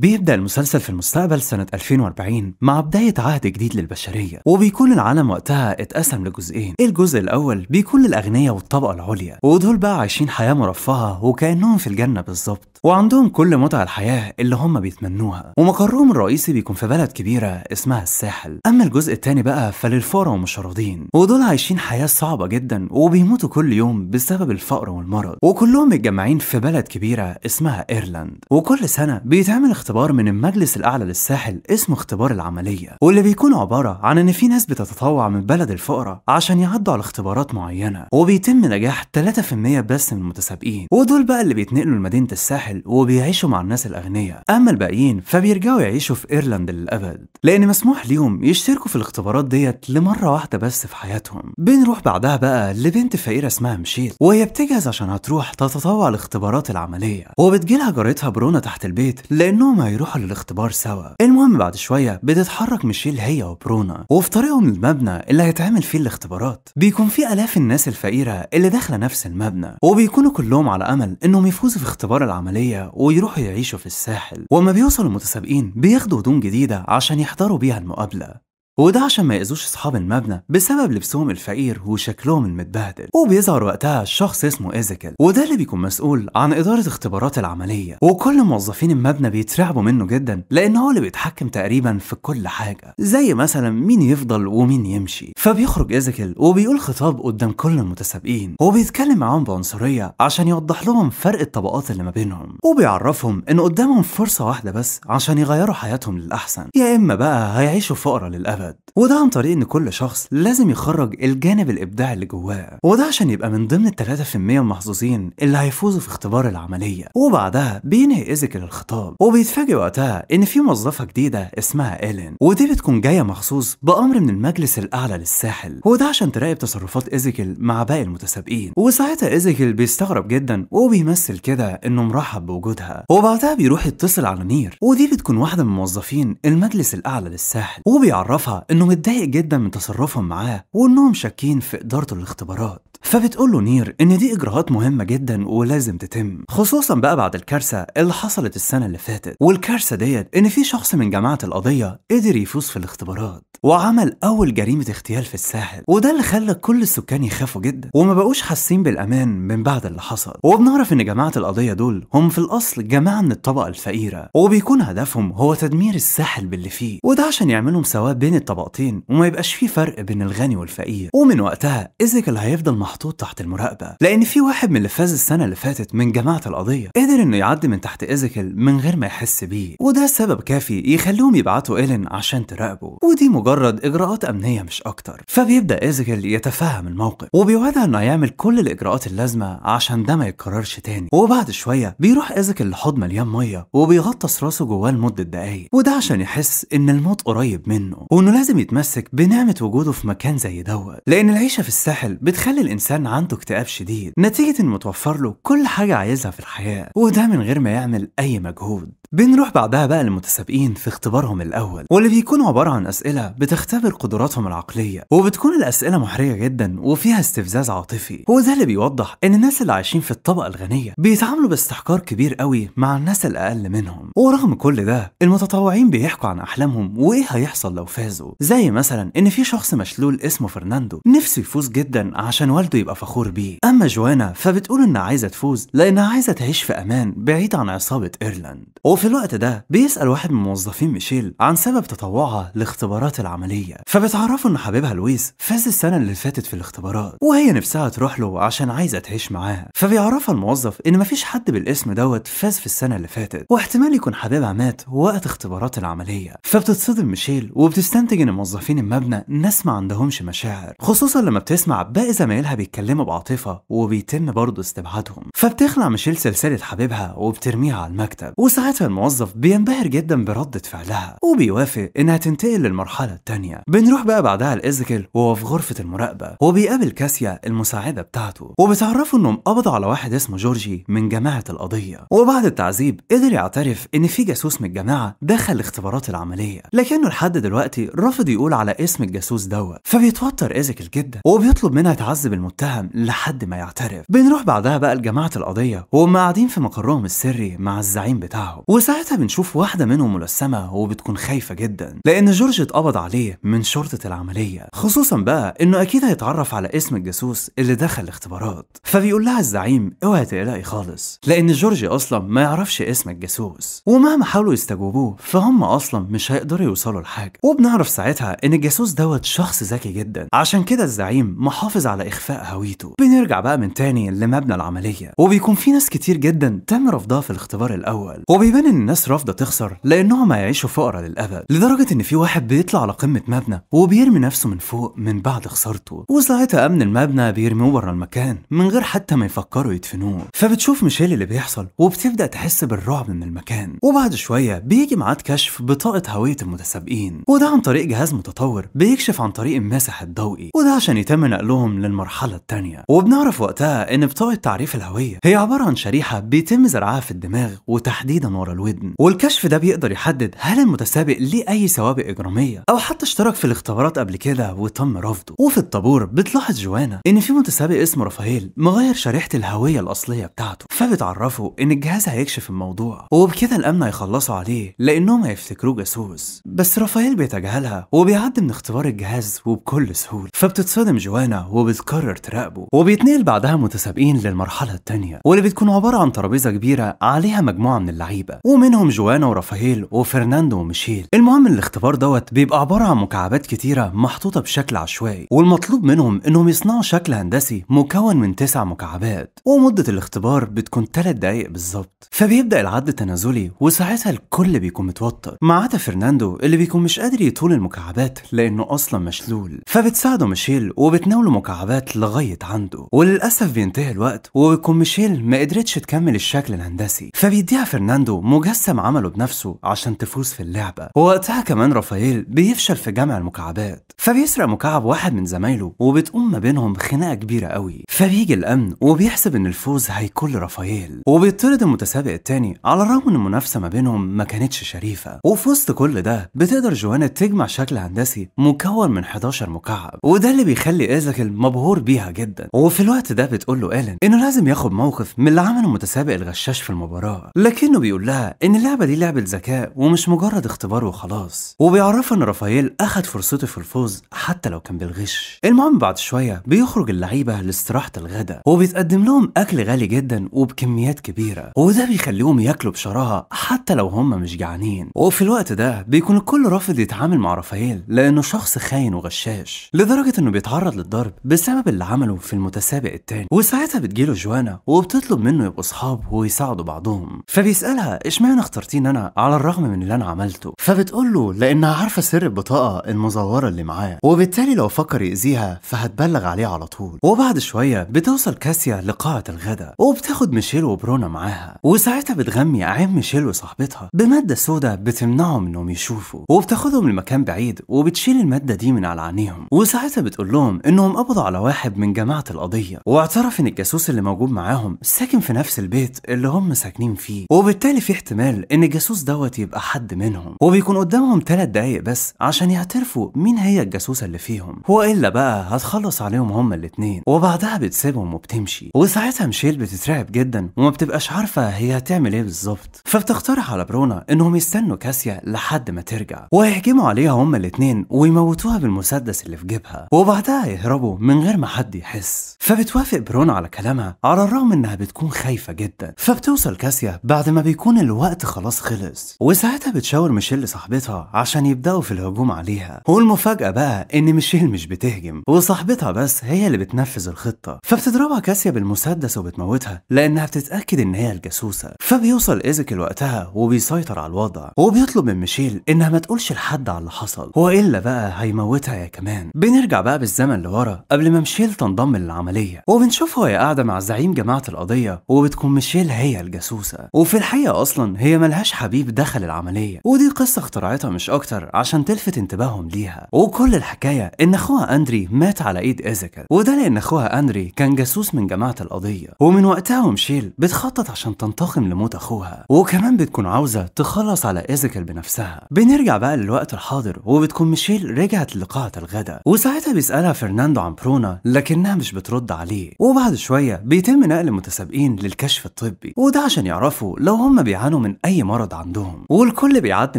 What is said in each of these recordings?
بيبدأ المسلسل في المستقبل سنة 2040 مع بداية عهد جديد للبشرية وبيكون العالم وقتها اتقسم لجزئين الجزء الأول بيكون للأغنياء والطبقة العليا ودول بقى عايشين حياة مرفهة وكأنهم في الجنة بالظبط وعندهم كل متع الحياة اللي هم بيتمنوها ومقرهم الرئيسي بيكون في بلد كبيرة اسمها الساحل أما الجزء الثاني بقى فللفقراء والمشردين ودول عايشين حياة صعبة جدا وبيموتوا كل يوم بسبب الفقر والمرض وكلهم متجمعين في بلد كبيرة اسمها ايرلاند وكل سنة بيتعمل اختبار اختبار من المجلس الأعلى للساحل اسمه اختبار العملية واللي بيكون عبارة عن إن في ناس بتتطوع من بلد الفقراء عشان يعدوا على اختبارات معينة وبيتم نجاح 3% بس من المتسابقين ودول بقى اللي بيتنقلوا لمدينة الساحل وبيعيشوا مع الناس الأغنياء أما الباقيين فبيرجعوا يعيشوا في إيرلند للأبد لأن مسموح ليهم يشتركوا في الاختبارات ديت لمرة واحدة بس في حياتهم بنروح بعدها بقى لبنت فقيرة اسمها مشيل وهي بتجهز عشان هتروح تتطوع لاختبارات العملية وبتجيلها جارتها برونا تحت البيت لأنهم يروحوا للاختبار سوا المهم بعد شويه بتتحرك ميشيل هي وبرونا وفي طريقهم للمبنى اللي هيتعمل فيه الاختبارات بيكون في الاف الناس الفقيره اللي داخله نفس المبنى وبيكونوا كلهم على امل انهم يفوزوا في اختبار العمليه ويروحوا يعيشوا في الساحل وما بيوصلوا المتسابقين بياخدوا هدوم جديده عشان يحضروا بيها المقابله وده عشان ما يأذوش أصحاب المبنى بسبب لبسهم الفقير وشكلهم المتبهدل وبيظهر وقتها الشخص اسمه إيزيكل وده اللي بيكون مسؤول عن إدارة اختبارات العملية وكل موظفين المبنى بيترعبوا منه جدا لأن هو اللي بيتحكم تقريبا في كل حاجة زي مثلا مين يفضل ومين يمشي فبيخرج إيزيكل وبيقول خطاب قدام كل المتسابقين وبيتكلم معاهم بعنصرية عشان يوضح لهم فرق الطبقات اللي ما بينهم وبيعرفهم إن قدامهم فرصة واحدة بس عشان يغيروا حياتهم للأحسن يا إما بقى هيعيشوا فقرة للأبد الولد وده عن طريق ان كل شخص لازم يخرج الجانب الابداعي اللي جواه وده عشان يبقى من ضمن ال 3% المحظوظين اللي هيفوزوا في اختبار العمليه وبعدها بينهي ايزيكل الخطاب وبيتفاجئ وقتها ان في موظفه جديده اسمها الين ودي بتكون جايه مخصوص بامر من المجلس الاعلى للساحل وده عشان تراقب تصرفات ايزيكل مع باقي المتسابقين وساعتها ايزيكل بيستغرب جدا وبيمثل كده انه مرحب بوجودها وبعدها بيروح يتصل على نير ودي بتكون واحده من موظفين المجلس الاعلى للساحل وبيعرفها واضحة إنه متضايق جدا من تصرفهم معاه وإنهم شاكين في إدارته للاختبارات فبتقول له نير إن دي إجراءات مهمة جدا ولازم تتم خصوصا بقى بعد الكارثة اللي حصلت السنة اللي فاتت والكارثة ديت إن في شخص من جماعة القضية قدر يفوز في الاختبارات وعمل أول جريمة اغتيال في الساحل وده اللي خلى كل السكان يخافوا جدا وما بقوش حاسين بالأمان من بعد اللي حصل وبنعرف إن جماعة القضية دول هم في الأصل جماعة من الطبقة الفقيرة وبيكون هدفهم هو تدمير الساحل باللي فيه وده عشان يعملوا سواء بين الطبقتين وما يبقاش في فرق بين الغني والفقير ومن وقتها ايزيكل هيفضل محطوط تحت المراقبه لان في واحد من اللي فاز السنه اللي فاتت من جماعه القضيه قدر انه يعدي من تحت ايزيكل من غير ما يحس بيه وده سبب كافي يخليهم يبعتوا ايلين عشان تراقبه ودي مجرد اجراءات امنيه مش اكتر فبيبدا ايزيكل يتفهم الموقف وبيوعدها انه هيعمل كل الاجراءات اللازمه عشان ده ما يتكررش تاني وبعد شويه بيروح ايزيكل لحوض مليان ميه وبيغطس راسه جواه لمده دقايق وده عشان يحس ان الموت قريب منه وانه إنه لازم يتمسك بنعمة وجوده في مكان زي دوت لأن العيشة في الساحل بتخلي الإنسان عنده اكتئاب شديد نتيجة إن متوفر له كل حاجة عايزها في الحياة وده من غير ما يعمل أي مجهود بنروح بعدها بقى للمتسابقين في اختبارهم الأول واللي بيكون عبارة عن أسئلة بتختبر قدراتهم العقلية وبتكون الأسئلة محرجة جدا وفيها استفزاز عاطفي وده اللي بيوضح إن الناس اللي عايشين في الطبقة الغنية بيتعاملوا باستحقار كبير قوي مع الناس الأقل منهم ورغم كل ده المتطوعين بيحكوا عن أحلامهم وإيه هيحصل لو فازوا حظه زي مثلا ان في شخص مشلول اسمه فرناندو نفسه يفوز جدا عشان والده يبقى فخور بيه اما جوانا فبتقول انها عايزه تفوز لانها عايزه تعيش في امان بعيد عن عصابه ايرلاند وفي الوقت ده بيسال واحد من موظفين ميشيل عن سبب تطوعها لاختبارات العمليه فبتعرفه ان حبيبها لويس فاز السنه اللي فاتت في الاختبارات وهي نفسها تروح له عشان عايزه تعيش معاه فبيعرفها الموظف ان مفيش حد بالاسم دوت فاز في السنه اللي فاتت واحتمال يكون حبيبها مات وقت اختبارات العمليه فبتتصدم ميشيل وبتستنى بتنتج ان موظفين المبنى ناس ما عندهمش مشاعر خصوصا لما بتسمع باقي زمايلها بيتكلموا بعاطفه وبيتم برضه استبعادهم فبتخلع ميشيل سلسله حبيبها وبترميها على المكتب وساعتها الموظف بينبهر جدا برده فعلها وبيوافق انها تنتقل للمرحله الثانيه بنروح بقى بعدها لايزكل وهو في غرفه المراقبه وبيقابل كاسيا المساعده بتاعته وبتعرفه انهم قبضوا على واحد اسمه جورجي من جماعه القضيه وبعد التعذيب قدر يعترف ان في جاسوس من الجماعه دخل الاختبارات العمليه لكنه لحد دلوقتي رفض يقول على اسم الجاسوس دوت فبيتوتر ايزيكل جدا وبيطلب منها تعذب المتهم لحد ما يعترف بنروح بعدها بقى لجماعه القضيه وهم قاعدين في مقرهم السري مع الزعيم بتاعهم وساعتها بنشوف واحده منهم ملسمة وبتكون خايفه جدا لان جورج اتقبض عليه من شرطه العمليه خصوصا بقى انه اكيد هيتعرف على اسم الجاسوس اللي دخل الاختبارات فبيقول لها الزعيم اوعي تقلقي خالص لان جورج اصلا ما يعرفش اسم الجاسوس ومهما حاولوا يستجوبوه فهم اصلا مش هيقدروا يوصلوا لحاجه وبنعرف ساعتها ان الجاسوس دوت شخص ذكي جدا عشان كده الزعيم محافظ على اخفاء هويته بنرجع بقى من تاني لمبنى العمليه وبيكون في ناس كتير جدا تم رفضها في الاختبار الاول وبيبان ان الناس رافضه تخسر لانهم هيعيشوا فقرا للابد لدرجه ان في واحد بيطلع على قمه مبنى وبيرمي نفسه من فوق من بعد خسارته وساعتها امن المبنى بيرموه بره المكان من غير حتى ما يفكروا يدفنوه فبتشوف ميشيل اللي بيحصل وبتبدا تحس بالرعب من المكان وبعد شويه بيجي ميعاد كشف بطاقه هويه المتسابقين وده عن طريق طريق جهاز متطور بيكشف عن طريق الماسح الضوئي وده عشان يتم نقلهم للمرحلة الثانيه وبنعرف وقتها إن بطاقة تعريف الهوية هي عبارة عن شريحة بيتم زرعها في الدماغ وتحديدا ورا الودن والكشف ده بيقدر يحدد هل المتسابق ليه أي سوابق إجرامية أو حتى اشترك في الاختبارات قبل كده وتم رفضه وفي الطابور بتلاحظ جوانا إن في متسابق اسمه رافائيل مغير شريحة الهوية الأصلية بتاعته فبتعرفه إن الجهاز هيكشف الموضوع وبكده الأمن هيخلصوا عليه لأنهم هيفتكروه جاسوس بس رافائيل بيتجاهل حالها وبيعدي من اختبار الجهاز وبكل سهولة فبتتصدم جوانا وبتقرر تراقبه وبيتنقل بعدها متسابقين للمرحلة التانية واللي بتكون عبارة عن ترابيزة كبيرة عليها مجموعة من اللعيبة ومنهم جوانا ورافائيل وفرناندو وميشيل المهم الاختبار دوت بيبقى عبارة عن مكعبات كتيرة محطوطة بشكل عشوائي والمطلوب منهم انهم يصنعوا شكل هندسي مكون من تسع مكعبات ومدة الاختبار بتكون 3 دقايق بالظبط فبيبدأ العد التنازلي وساعتها الكل بيكون متوتر ما عدا فرناندو اللي بيكون مش قادر يطول مشلول المكعبات لانه اصلا مشلول فبتساعده ميشيل وبتناوله مكعبات لغايه عنده وللاسف بينتهي الوقت وبيكون ميشيل ما قدرتش تكمل الشكل الهندسي فبيديها فرناندو مجسم عمله بنفسه عشان تفوز في اللعبه ووقتها كمان رافائيل بيفشل في جمع المكعبات فبيسرق مكعب واحد من زمايله وبتقوم ما بينهم خناقه كبيره قوي فبيجي الامن وبيحسب ان الفوز هيكون لرافائيل وبيطرد المتسابق الثاني على الرغم ان المنافسه ما بينهم ما كانتش شريفه وفي وسط كل ده بتقدر جوانا تجمع مع شكل هندسي مكون من 11 مكعب وده اللي بيخلي ايزاكل مبهور بيها جدا وفي الوقت ده بتقول له الين إنه لازم ياخد موقف من اللي عمله متسابق الغشاش في المباراة لكنه بيقول لها إن اللعبة دي لعبة ذكاء ومش مجرد اختبار وخلاص وبيعرفها إن رافائيل أخد فرصته في الفوز حتى لو كان بالغش المهم بعد شوية بيخرج اللعيبة لاستراحة الغداء وبيتقدم لهم أكل غالي جدا وبكميات كبيرة وده بيخليهم ياكلوا بشراهة حتى لو هم مش جعانين وفي الوقت ده بيكون الكل رافض يتعامل مع رافائيل لأنه شخص خاين وغشاش لدرجة إنه بيتعرض للضرب بسبب اللي عمله في المتسابق التاني وساعتها بتجيله جوانا وبتطلب منه يبقوا أصحاب ويساعدوا بعضهم فبيسألها إشمعنى اخترتيني أنا على الرغم من اللي أنا عملته فبتقول له لأنها عارفة سر البطاقة المزورة اللي معاه وبالتالي لو فكر يأذيها فهتبلغ عليه على طول وبعد شوية بتوصل كاسيا لقاعة الغداء وبتاخد ميشيل وبرونا معاها وساعتها بتغمي عين ميشيل وصاحبتها بمادة سوداء بتمنعهم إنهم يشوفوا وبتاخدهم لمكان مكان بعيد وبتشيل المادة دي من على عينيهم وساعتها بتقول لهم انهم قبضوا على واحد من جماعة القضية واعترف ان الجاسوس اللي موجود معاهم ساكن في نفس البيت اللي هم ساكنين فيه وبالتالي في احتمال ان الجاسوس دوت يبقى حد منهم وبيكون قدامهم ثلاث دقايق بس عشان يعترفوا مين هي الجاسوسة اللي فيهم والا بقى هتخلص عليهم هم الاثنين وبعدها بتسيبهم وبتمشي وساعتها ميشيل بتترعب جدا وما بتبقاش عارفة هي هتعمل ايه بالظبط فبتقترح على برونا انهم يستنوا كاسيا لحد ما ترجع وهيهجموا عليهم يقتلوها هما الاتنين ويموتوها بالمسدس اللي في جيبها وبعدها يهربوا من غير ما حد يحس فبتوافق برون على كلامها على الرغم انها بتكون خايفة جدا فبتوصل كاسيا بعد ما بيكون الوقت خلاص خلص وساعتها بتشاور ميشيل صاحبتها عشان يبدأوا في الهجوم عليها والمفاجأة بقى ان ميشيل مش بتهجم وصاحبتها بس هي اللي بتنفذ الخطة فبتضربها كاسيا بالمسدس وبتموتها لانها بتتأكد ان هي الجاسوسة فبيوصل ايزك وقتها وبيسيطر على الوضع وبيطلب من ميشيل انها ما تقولش لحد على اللي حصل والا بقى هيموتها يا كمان بنرجع بقى بالزمن لورا قبل ما ميشيل تنضم للعمليه وبنشوفها وهي قاعده مع زعيم جماعه القضيه وبتكون ميشيل هي الجاسوسه وفي الحقيقه اصلا هي ملهاش حبيب دخل العمليه ودي قصه اخترعتها مش اكتر عشان تلفت انتباههم ليها وكل الحكايه ان اخوها اندري مات على ايد ايزاكل وده لان اخوها اندري كان جاسوس من جماعه القضيه ومن وقتها ومشيل بتخطط عشان تنتقم لموت اخوها وكمان بتكون عاوزه تخلص على إيزيكال بنفسها بنرجع بقى للوقت الحاضر قادر وبتكون ميشيل رجعت لقاعة الغداء وساعتها بيسألها فرناندو عن برونا لكنها مش بترد عليه وبعد شوية بيتم نقل المتسابقين للكشف الطبي وده عشان يعرفوا لو هم بيعانوا من أي مرض عندهم والكل بيعدي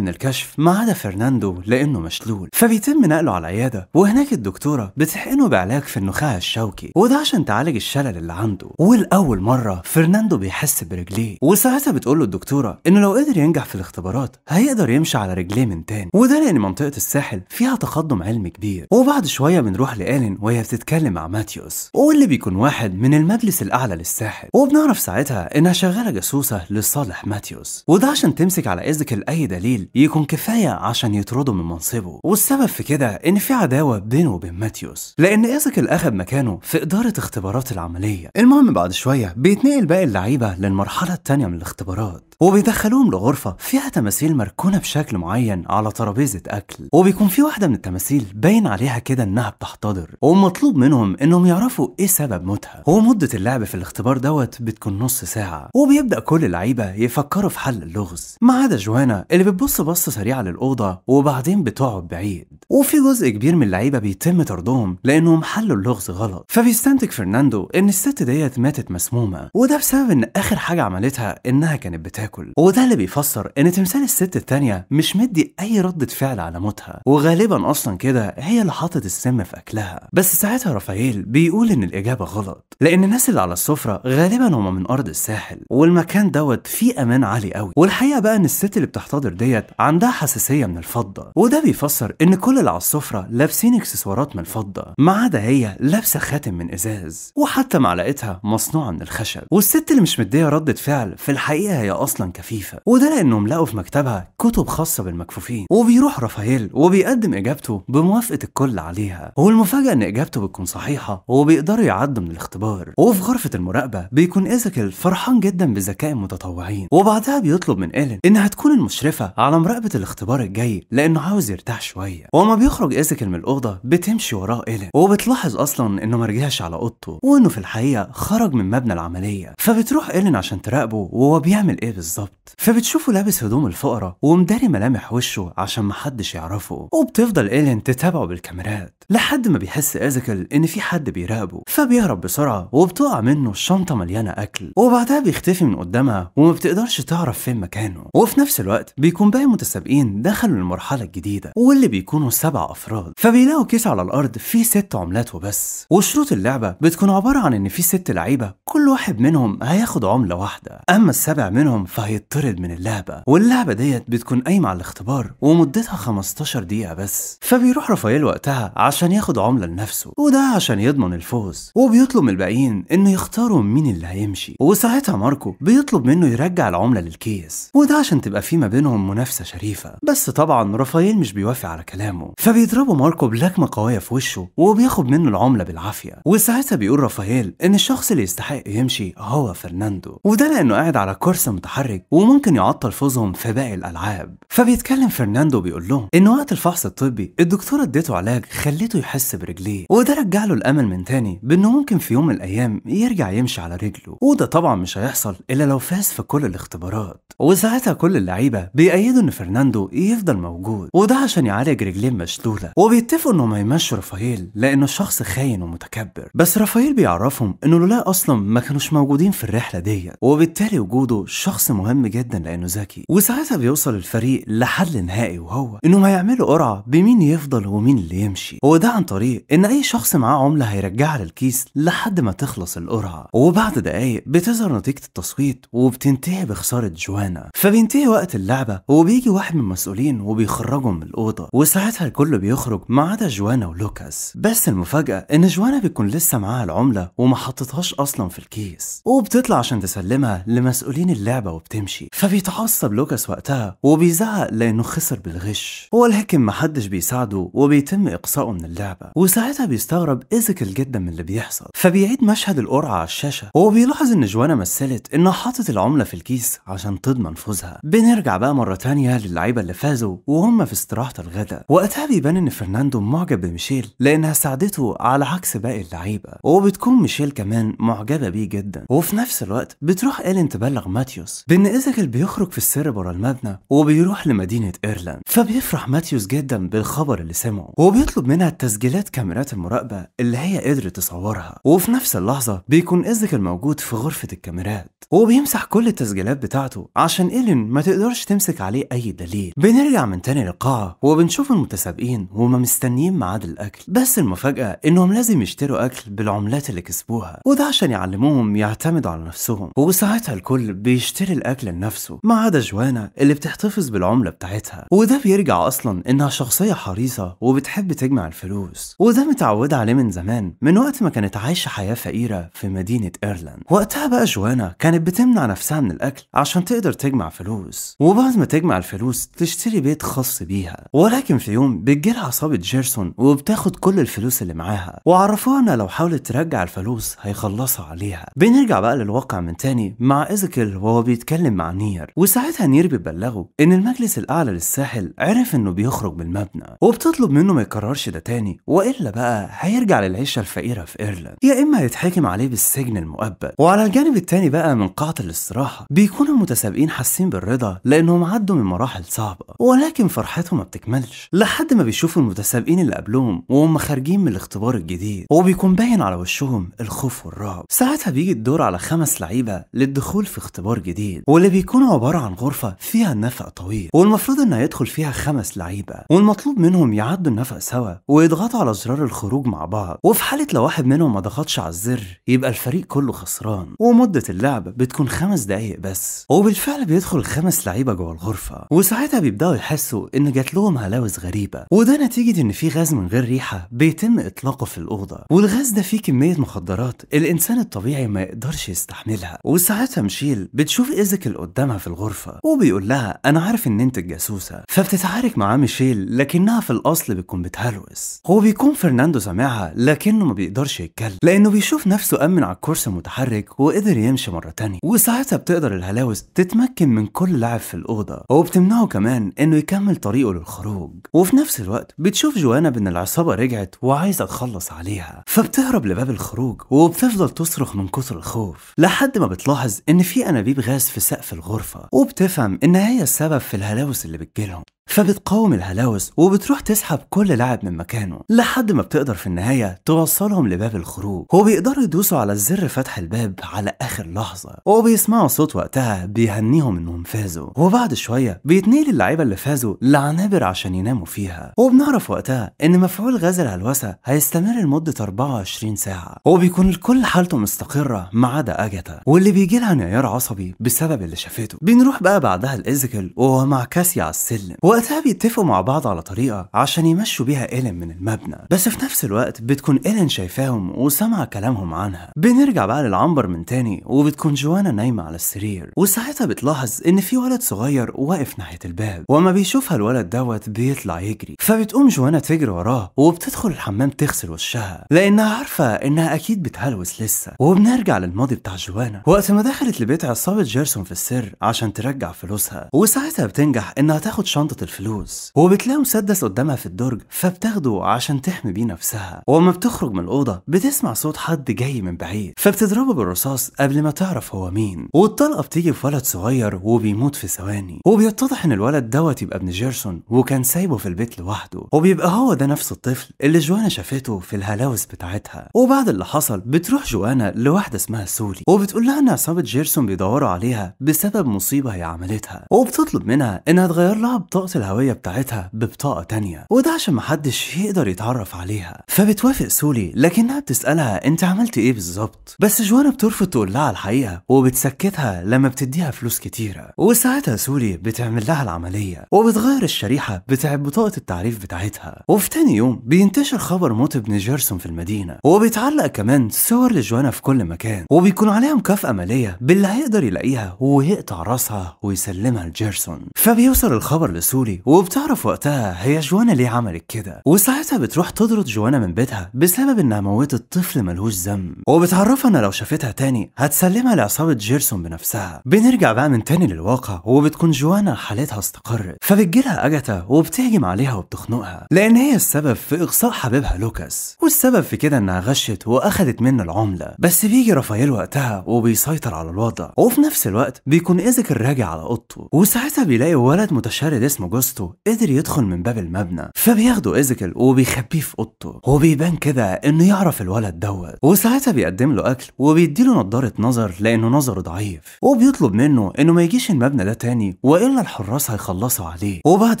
من الكشف ما عدا فرناندو لأنه مشلول فبيتم نقله على العيادة وهناك الدكتورة بتحقنه بعلاج في النخاع الشوكي وده عشان تعالج الشلل اللي عنده ولأول مرة فرناندو بيحس برجليه وساعتها بتقول له الدكتورة إنه لو قدر ينجح في الاختبارات هيقدر يمشي على رجليه من تاني وده لأن منطقة الساحل فيها تقدم علمي كبير وبعد شوية بنروح لآلين وهي بتتكلم مع ماتيوس واللي بيكون واحد من المجلس الأعلى للساحل وبنعرف ساعتها إنها شغالة جاسوسة لصالح ماتيوس وده عشان تمسك على إيزكل أي دليل يكون كفاية عشان يطرده من منصبه والسبب في كده إن في عداوة بينه وبين ماتيوس لأن إيزكل أخذ مكانه في إدارة اختبارات العملية المهم بعد شوية بيتنقل باقي اللعيبة للمرحلة التانية من الاختبارات وبيدخلوهم لغرفه فيها تماثيل مركونه بشكل معين على ترابيزه اكل وبيكون في واحده من التماثيل باين عليها كده انها بتحتضر ومطلوب منهم انهم يعرفوا ايه سبب موتها ومده اللعب في الاختبار دوت بتكون نص ساعه وبيبدا كل اللعيبه يفكروا في حل اللغز ما عدا جوانا اللي بتبص بصه سريعه للاوضه وبعدين بتقعد بعيد وفي جزء كبير من اللعيبه بيتم طردهم لانهم حلوا اللغز غلط فبيستنتج فرناندو ان الست ديت ماتت مسمومه وده بسبب ان اخر حاجه عملتها انها كانت بتاكل تاكل وده اللي بيفسر ان تمثال الست التانية مش مدي اي ردة فعل على موتها وغالبا اصلا كده هي اللي حاطط السم في اكلها بس ساعتها رافائيل بيقول ان الاجابة غلط لان الناس اللي على السفرة غالبا هم من ارض الساحل والمكان دوت فيه امان عالي قوي والحقيقة بقى ان الست اللي بتحتضر ديت عندها حساسية من الفضة وده بيفسر ان كل اللي على السفرة لابسين اكسسوارات من الفضة ما عدا هي لابسة خاتم من ازاز وحتى معلقتها مصنوعة من الخشب والست اللي مش مدية ردة فعل في الحقيقة هي اصلا اصلا كفيفه وده لانهم لقوا في مكتبها كتب خاصه بالمكفوفين وبيروح رافائيل وبيقدم اجابته بموافقه الكل عليها والمفاجاه ان اجابته بتكون صحيحه وبيقدروا يعدوا من الاختبار وفي غرفه المراقبه بيكون ايزاكيل فرحان جدا بذكاء المتطوعين وبعدها بيطلب من ايلين انها تكون المشرفه على مراقبه الاختبار الجاي لانه عاوز يرتاح شويه وما بيخرج ايزاكيل من الاوضه بتمشي وراه ايلين وبتلاحظ اصلا انه ما رجعش على اوضته وانه في الحقيقه خرج من مبنى العمليه فبتروح ايلين عشان تراقبه وهو بيعمل ايه بالظبط فبتشوفه لابس هدوم الفقراء ومداري ملامح وشه عشان محدش يعرفه وبتفضل إيلين تتابعه بالكاميرات لحد ما بيحس إيزاكل إن في حد بيراقبه فبيهرب بسرعة وبتقع منه الشنطة مليانة أكل وبعدها بيختفي من قدامها وما بتقدرش تعرف فين مكانه وفي نفس الوقت بيكون باقي متسابقين دخلوا المرحلة الجديدة واللي بيكونوا سبع أفراد فبيلاقوا كيس على الأرض فيه ست عملات وبس وشروط اللعبة بتكون عبارة عن إن في ست لعيبة كل واحد منهم هياخد عملة واحدة أما السبع منهم فهيطرد من اللعبة واللعبة ديت بتكون قايمة على الاختبار ومدتها 15 دقيقة بس فبيروح رافائيل وقتها عشان ياخد عملة لنفسه وده عشان يضمن الفوز وبيطلب من الباقيين انه يختاروا مين اللي هيمشي وساعتها ماركو بيطلب منه يرجع العملة للكيس وده عشان تبقى في ما بينهم منافسة شريفة بس طبعا رافائيل مش بيوافق على كلامه فبيضربه ماركو بلكمة قوية في وشه وبياخد منه العملة بالعافية وساعتها بيقول رافائيل ان الشخص اللي يستحق يمشي هو فرناندو وده لانه قاعد على كرسي متحرك المحرك وممكن يعطل فوزهم في باقي الالعاب فبيتكلم فرناندو بيقول لهم ان وقت الفحص الطبي الدكتور اديته علاج خليته يحس برجليه وده رجع له الامل من تاني بانه ممكن في يوم من الايام يرجع يمشي على رجله وده طبعا مش هيحصل الا لو فاز في كل الاختبارات وساعتها كل اللعيبه بيأيدوا ان فرناندو يفضل موجود وده عشان يعالج رجلين مشلوله وبيتفقوا انهم يمشوا رافائيل لانه شخص خاين ومتكبر بس رافائيل بيعرفهم انه لولا اصلا ما كانوش موجودين في الرحله ديت وبالتالي وجوده شخص مهم جدا لانه ذكي وساعتها بيوصل الفريق لحل نهائي وهو انهم هيعملوا قرعه بمين يفضل ومين اللي يمشي هو ده عن طريق ان اي شخص معاه عمله هيرجعها للكيس لحد ما تخلص القرعه وبعد دقايق بتظهر نتيجه التصويت وبتنتهي بخساره جوانا فبينتهي وقت اللعبه وبيجي واحد من المسؤولين وبيخرجهم من الاوضه وساعتها الكل بيخرج ما عدا جوانا ولوكاس بس المفاجاه ان جوانا بتكون لسه معاها العمله وما حطتهاش اصلا في الكيس وبتطلع عشان تسلمها لمسؤولين اللعبه وبتمشي فبيتعصب لوكاس وقتها وبيزعق لأنه خسر بالغش هو ما محدش بيساعده وبيتم إقصائه من اللعبة وساعتها بيستغرب إيزيكل جدا من اللي بيحصل فبيعيد مشهد القرعة على الشاشة وبيلاحظ إن جوانا مثلت إنها حاطت العملة في الكيس عشان تضمن فوزها بنرجع بقى مرة تانية للعيبة اللي فازوا وهم في استراحة الغداء وقتها بيبان إن فرناندو معجب بميشيل لأنها ساعدته على عكس باقي اللعيبة وبتكون ميشيل كمان معجبة بيه جدا وفي نفس الوقت بتروح الين تبلغ ماتيوس بأن إيزاكيل بيخرج في السر بره المبنى وبيروح لمدينة إيرلاند فبيفرح ماتيوس جدا بالخبر اللي سمعه وبيطلب منها تسجيلات كاميرات المراقبة اللي هي قدرت تصورها وفي نفس اللحظة بيكون إيزاكيل موجود في غرفة الكاميرات وبيمسح كل التسجيلات بتاعته عشان إيلين ما تقدرش تمسك عليه أي دليل بنرجع من تاني للقاعة وبنشوف المتسابقين وما مستنيين ميعاد الأكل بس المفاجأة إنهم لازم يشتروا أكل بالعملات اللي كسبوها وده عشان يعلموهم يعتمدوا على نفسهم وساعتها الكل بيشتري الأكل لنفسه ما عدا جوانا اللي بتحتفظ بالعملة بتاعتها وده بيرجع أصلا إنها شخصية حريصة وبتحب تجمع الفلوس وده متعودة عليه من زمان من وقت ما كانت عايشة حياة فقيرة في مدينة إيرلاند وقتها بقى جوانا كانت بتمنع نفسها من الأكل عشان تقدر تجمع فلوس وبعد ما تجمع الفلوس تشتري بيت خاص بيها ولكن في يوم بتجيلها عصابة جيرسون وبتاخد كل الفلوس اللي معاها وعرفوها إنها لو حاولت ترجع الفلوس هيخلصها عليها بنرجع بقى للواقع من تاني مع ايزيكيل وهو بيتكلم بيتكلم مع نير وساعتها نير بيبلغه ان المجلس الاعلى للساحل عرف انه بيخرج من المبنى وبتطلب منه ما يكررش ده تاني والا بقى هيرجع للعيشه الفقيره في ايرلاند يا اما هيتحكم عليه بالسجن المؤبد وعلى الجانب التاني بقى من قاعه الاستراحه بيكونوا المتسابقين حاسين بالرضا لانهم عدوا من مراحل صعبه ولكن فرحتهم ما بتكملش لحد ما بيشوفوا المتسابقين اللي قبلهم وهم خارجين من الاختبار الجديد وبيكون باين على وشهم الخوف والرعب ساعتها بيجي الدور على خمس لعيبه للدخول في اختبار جديد جديد واللي بيكون عبارة عن غرفة فيها نفق طويل والمفروض إن هيدخل فيها خمس لعيبة والمطلوب منهم يعدوا النفق سوا ويضغطوا على زرار الخروج مع بعض وفي حالة لو واحد منهم ما ضغطش على الزر يبقى الفريق كله خسران ومدة اللعب بتكون خمس دقايق بس وبالفعل بيدخل الخمس لعيبة جوه الغرفة وساعتها بيبدأوا يحسوا إن جات لهم هلاوس غريبة وده نتيجة إن في غاز من غير ريحة بيتم إطلاقه في الأوضة والغاز ده فيه كمية مخدرات الإنسان الطبيعي ما يقدرش يستحملها وساعتها مشيل بتشوف ايزاكيل قدامها في الغرفة وبيقول لها أنا عارف إن أنت الجاسوسة فبتتعارك معاه ميشيل لكنها في الأصل بتكون بتهلوس هو بيكون فرناندو سامعها لكنه ما بيقدرش يتكلم لأنه بيشوف نفسه أمن على الكرسي المتحرك وقدر يمشي مرة تانية وساعتها بتقدر الهلاوس تتمكن من كل لاعب في الأوضة وبتمنعه كمان إنه يكمل طريقه للخروج وفي نفس الوقت بتشوف جوانا بأن العصابة رجعت وعايزة تخلص عليها فبتهرب لباب الخروج وبتفضل تصرخ من كثر الخوف لحد ما بتلاحظ إن في أنابيب غاز في سقف الغرفة وبتفهم إن هي السبب في الهلاوس اللي بتجيلهم فبتقاوم الهلاوس وبتروح تسحب كل لاعب من مكانه لحد ما بتقدر في النهاية توصلهم لباب الخروج وبيقدروا يدوسوا على زر فتح الباب على آخر لحظة وبيسمعوا صوت وقتها بيهنيهم إنهم فازوا وبعد شوية بيتنقل اللعيبة اللي فازوا لعنابر عشان يناموا فيها وبنعرف وقتها إن مفعول غاز الهلوسة هيستمر لمدة 24 ساعة وبيكون الكل حالته مستقرة ما عدا أجاتا واللي بيجي لها انهيار عصبي بسبب اللي شافته بنروح بقى بعدها لإيزيكل وهو مع كاسيا على السلم وقتها بيتفقوا مع بعض على طريقة عشان يمشوا بيها إيلين من المبنى بس في نفس الوقت بتكون إيلين شايفاهم وسامعة كلامهم عنها بنرجع بقى للعنبر من تاني وبتكون جوانا نايمة على السرير وساعتها بتلاحظ إن في ولد صغير واقف ناحية الباب وما بيشوفها الولد دوت بيطلع يجري فبتقوم جوانا تجري وراه وبتدخل الحمام تغسل وشها لأنها عارفة إنها أكيد بتهلوس لسه وبنرجع للماضي بتاع جوانا وقت ما دخلت لبيت عصابة جيرسون في السر عشان ترجع فلوسها وساعتها بتنجح إنها تاخد شنطة الفلوس وبتلاقي مسدس قدامها في الدرج فبتاخده عشان تحمي بيه نفسها وما بتخرج من الأوضة بتسمع صوت حد جاي من بعيد فبتضربه بالرصاص قبل ما تعرف هو مين والطلقة بتيجي في ولد صغير وبيموت في ثواني وبيتضح إن الولد دوت يبقى ابن جيرسون وكان سايبه في البيت لوحده وبيبقى هو ده نفس الطفل اللي جوانا شافته في الهلاوس بتاعتها وبعد اللي حصل بتروح جوانا لواحدة اسمها سولي وبتقول لها إن عصابة جيرسون بيدوروا عليها بسبب مصيبة هي عملتها وبتطلب منها إنها تغير لها بطاقة الأصوات الهوية بتاعتها ببطاقة تانية وده عشان محدش يقدر يتعرف عليها فبتوافق سولي لكنها بتسألها أنت عملت إيه بالظبط بس جوانا بترفض تقول لها الحقيقة وبتسكتها لما بتديها فلوس كتيرة وساعتها سولي بتعمل لها العملية وبتغير الشريحة بتاعت بطاقة التعريف بتاعتها وفي تاني يوم بينتشر خبر موت ابن جيرسون في المدينة وبيتعلق كمان صور لجوانا في كل مكان وبيكون عليها مكافأة مالية باللي هيقدر يلاقيها ويقطع راسها ويسلمها لجيرسون فبيوصل الخبر لسولي لي وبتعرف وقتها هي جوانا ليه عملت كده وساعتها بتروح تضرب جوانا من بيتها بسبب انها موتت طفل ملهوش ذنب وبتعرفها ان لو شافتها تاني هتسلمها لعصابة جيرسون بنفسها بنرجع بقى من تاني للواقع وبتكون جوانا حالتها استقرت فبتجيلها اجتا وبتهجم عليها وبتخنقها لان هي السبب في اقصاء حبيبها لوكاس والسبب في كده انها غشت واخدت منه العملة بس بيجي رافائيل وقتها وبيسيطر على الوضع وفي نفس الوقت بيكون ايزك الراجع على اوضته وساعتها بيلاقي ولد متشرد اسمه جوستو قدر يدخل من باب المبنى فبياخده إيزيكل وبيخبيه في أوضته وبيبان كده إنه يعرف الولد دوت وساعتها بيقدم له أكل وبيديله نضارة نظر لأنه نظره ضعيف وبيطلب منه إنه ما يجيش المبنى ده تاني وإلا الحراس هيخلصوا عليه وبعد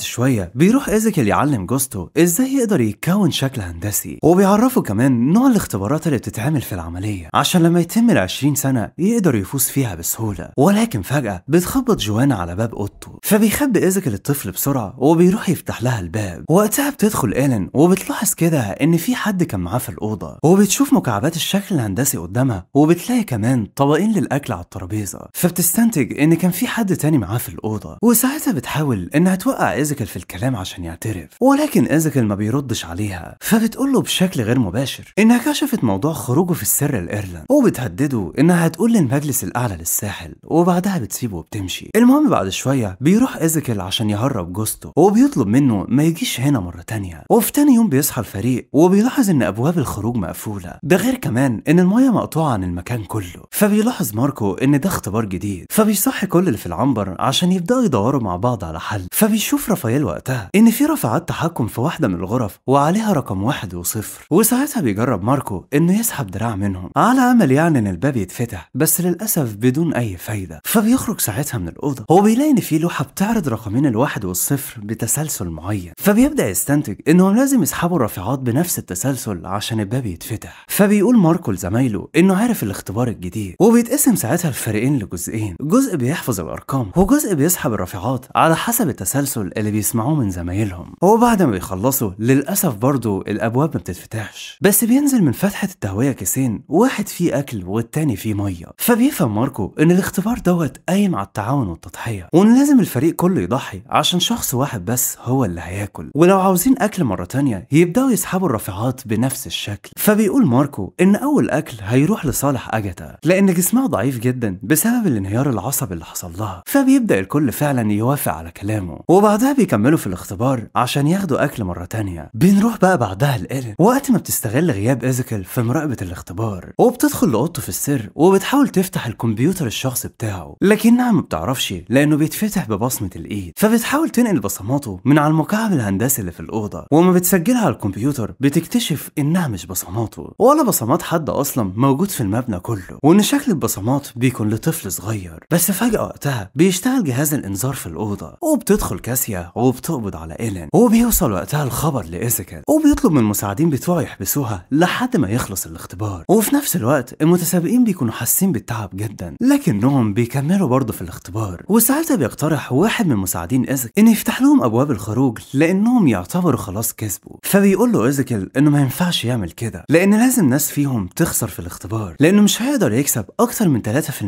شوية بيروح إيزيكل يعلم جوستو إزاي يقدر يتكون شكل هندسي وبيعرفه كمان نوع الاختبارات اللي بتتعمل في العملية عشان لما يتم ال 20 سنة يقدر يفوز فيها بسهولة ولكن فجأة بتخبط جوانا على باب أوضته فبيخبي إيزيكل الطفل بسرعة وبيروح يفتح لها الباب وقتها بتدخل إيلين وبتلاحظ كده إن في حد كان معاه في الأوضة وبتشوف مكعبات الشكل الهندسي قدامها وبتلاقي كمان طبقين للأكل على الترابيزة فبتستنتج إن كان في حد تاني معاه في الأوضة وساعتها بتحاول إنها توقع إيزيكل في الكلام عشان يعترف ولكن إيزيكل ما بيردش عليها فبتقول له بشكل غير مباشر إنها كشفت موضوع خروجه في السر لإيرلاند وبتهدده إنها هتقول للمجلس الأعلى للساحل وبعدها بتسيبه وبتمشي المهم بعد شوية بيروح إيزيكل عشان يهرب جوستو وبيطلب منه ما يجيش هنا مرة تانية وفي تاني يوم بيصحى الفريق وبيلاحظ ان ابواب الخروج مقفولة ده غير كمان ان المايه مقطوعة عن المكان كله فبيلاحظ ماركو ان ده اختبار جديد فبيصحي كل اللي في العنبر عشان يبداوا يدوروا مع بعض على حل فبيشوف رافائيل وقتها ان في رافعات تحكم في واحدة من الغرف وعليها رقم واحد وصفر وساعتها بيجرب ماركو انه يسحب دراع منهم على امل يعني ان الباب يتفتح بس للاسف بدون اي فايدة فبيخرج ساعتها من الاوضة وبيلاقي ان في لوحة بتعرض رقمين الواحد وصفر الصفر بتسلسل معين فبيبدا يستنتج انهم لازم يسحبوا الرافعات بنفس التسلسل عشان الباب يتفتح فبيقول ماركو لزمايله انه عارف الاختبار الجديد وبيتقسم ساعتها الفريقين لجزئين جزء بيحفظ الارقام وجزء بيسحب الرافعات على حسب التسلسل اللي بيسمعوه من زمايلهم وبعد ما بيخلصوا للاسف برضه الابواب ما بتتفتحش بس بينزل من فتحه التهويه كيسين واحد فيه اكل والتاني فيه ميه فبيفهم ماركو ان الاختبار دوت قايم على التعاون والتضحيه وان لازم الفريق كله يضحي عشان شخص واحد بس هو اللي هياكل ولو عاوزين اكل مره تانية يبداوا يسحبوا الرافعات بنفس الشكل فبيقول ماركو ان اول اكل هيروح لصالح اجاتا لان جسمها ضعيف جدا بسبب الانهيار العصبي اللي حصل لها فبيبدا الكل فعلا يوافق على كلامه وبعدها بيكملوا في الاختبار عشان ياخدوا اكل مره تانية بنروح بقى بعدها لإيرين وقت ما بتستغل غياب ايزيكل في مراقبه الاختبار وبتدخل لاوضته في السر وبتحاول تفتح الكمبيوتر الشخصي بتاعه لكنها ما بتعرفش لانه بيتفتح ببصمه الايد فبتحاول تنقل بصماته من على المكعب الهندسي اللي في الأوضة وما بتسجلها على الكمبيوتر بتكتشف إنها مش بصماته ولا بصمات حد أصلا موجود في المبنى كله وإن شكل البصمات بيكون لطفل صغير بس فجأة وقتها بيشتغل جهاز الإنذار في الأوضة وبتدخل كاسيا وبتقبض على إيلين وبيوصل وقتها الخبر لإيزيكال وبيطلب من المساعدين بتوعه يحبسوها لحد ما يخلص الاختبار وفي نفس الوقت المتسابقين بيكونوا حاسين بالتعب جدا لكنهم بيكملوا برضه في الاختبار وساعتها بيقترح واحد من مساعدين إيزيكال انه يفتح لهم ابواب الخروج لانهم يعتبروا خلاص كسبوا فبيقول له ايزيكل انه ما ينفعش يعمل كده لان لازم ناس فيهم تخسر في الاختبار لانه مش هيقدر يكسب اكتر من 3%